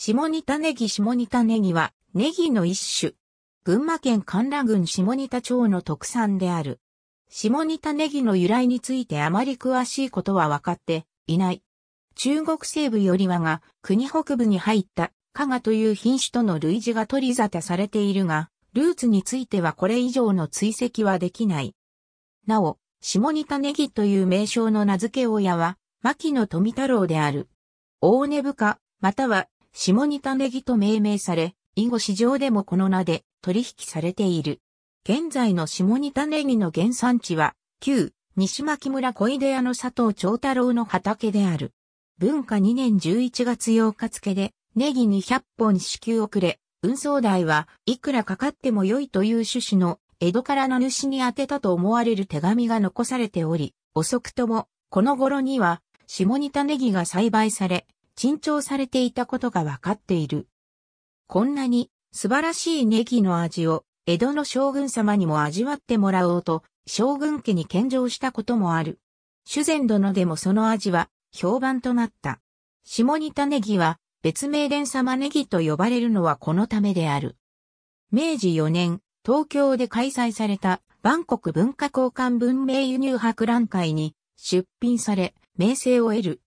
下仁田ネギ下仁田ネギはネギの一種。群馬県甘楽郡下仁田町の特産である。下仁田ネギの由来についてあまり詳しいことは分かっていない。中国西部よりはが国北部に入った加賀という品種との類似が取り沙汰されているが、ルーツについてはこれ以上の追跡はできない。なお、下仁田ネギという名称の名付け親は、牧野富太郎である。大根深、または下仁田ネギと命名され、以後市場でもこの名で取引されている。現在の下仁田ネギの原産地は、旧西牧村小出屋の佐藤長太郎の畑である。文化2年11月8日付で、ネギ200本支給遅れ、運送代はいくらかかっても良いという趣旨の江戸からの主に宛てたと思われる手紙が残されており、遅くとも、この頃には、下仁田ネギが栽培され、珍重されていたことがわかっている。こんなに素晴らしいネギの味を江戸の将軍様にも味わってもらおうと将軍家に献上したこともある。修善殿でもその味は評判となった。下仁田ネギは別名伝様ネギと呼ばれるのはこのためである。明治4年、東京で開催された万国文化交換文明輸入博覧会に出品され、名声を得る。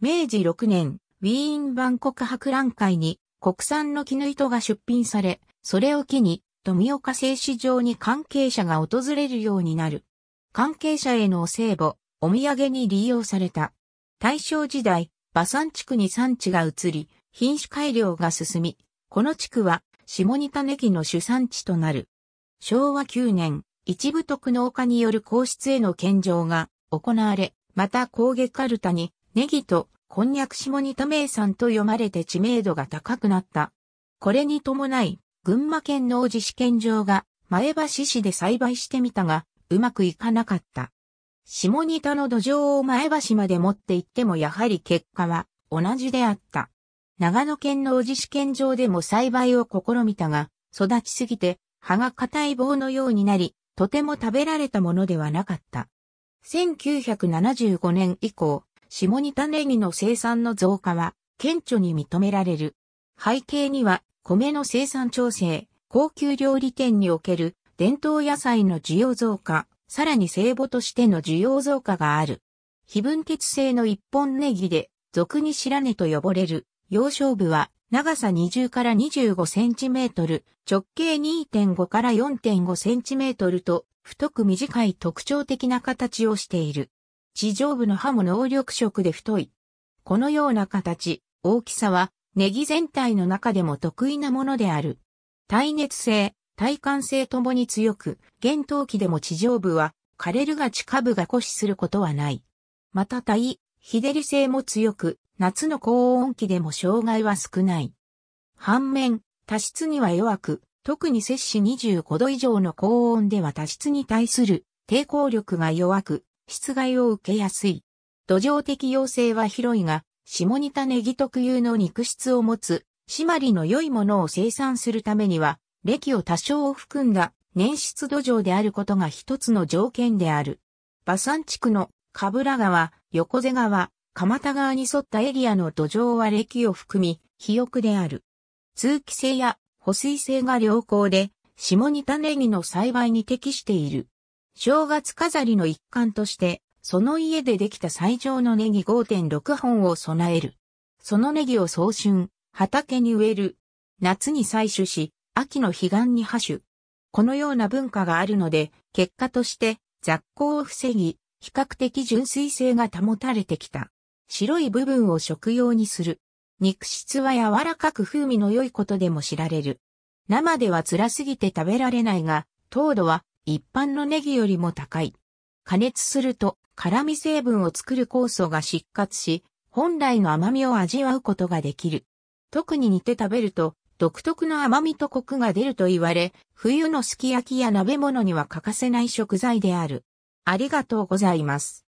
明治6年、ウィーン万国博覧会に国産の絹糸が出品され、それを機に富岡製糸場に関係者が訪れるようになる。関係者へのお歳暮、お土産に利用された。大正時代、馬山地区に産地が移り、品種改良が進み、この地区は下仁田ネギの主産地となる。昭和9年、一部徳農家による皇室への献上が行われ、また工芸カルタにネギとこんにゃく下仁田名産と読まれて知名度が高くなった。これに伴い、群馬県農事試験場が前橋市で栽培してみたが、うまくいかなかった。下仁田の土壌を前橋まで持って行ってもやはり結果は同じであった。長野県農事試験場でも栽培を試みたが、育ちすぎて葉が硬い棒のようになり、とても食べられたものではなかった。1975年以降、下仁田ネギの生産の増加は顕著に認められる。背景には米の生産調整、高級料理店における伝統野菜の需要増加、さらに聖母としての需要増加がある。非分欠性の一本ネギで俗に白根と呼ばれる幼少部は長さ20から25センチメートル、直径2.5から4.5センチメートルと太く短い特徴的な形をしている。地上部の歯も能力色で太い。このような形、大きさは、ネギ全体の中でも得意なものである。耐熱性、耐寒性ともに強く、厳冬期でも地上部は、枯れるが地下部が固死することはない。また耐、日照り性も強く、夏の高温期でも障害は少ない。反面、多湿には弱く、特に摂氏25度以上の高温では多湿に対する抵抗力が弱く、室外を受けやすい。土壌的要性は広いが、下仁田ネギ特有の肉質を持つ、締まりの良いものを生産するためには、歴を多少を含んだ年質土壌であることが一つの条件である。馬山地区のカブラ川、横瀬川、蒲田川に沿ったエリアの土壌は歴を含み、肥沃である。通気性や保水性が良好で、下仁田ネギの栽培に適している。正月飾りの一環として、その家でできた最上のネギ5.6本を備える。そのネギを早春、畑に植える。夏に採取し、秋の彼岸に破種。このような文化があるので、結果として雑行を防ぎ、比較的純粋性が保たれてきた。白い部分を食用にする。肉質は柔らかく風味の良いことでも知られる。生では辛すぎて食べられないが、糖度は一般のネギよりも高い。加熱すると辛味成分を作る酵素が失活し、本来の甘みを味わうことができる。特に煮て食べると独特の甘みとコクが出ると言われ、冬のすき焼きや鍋物には欠かせない食材である。ありがとうございます。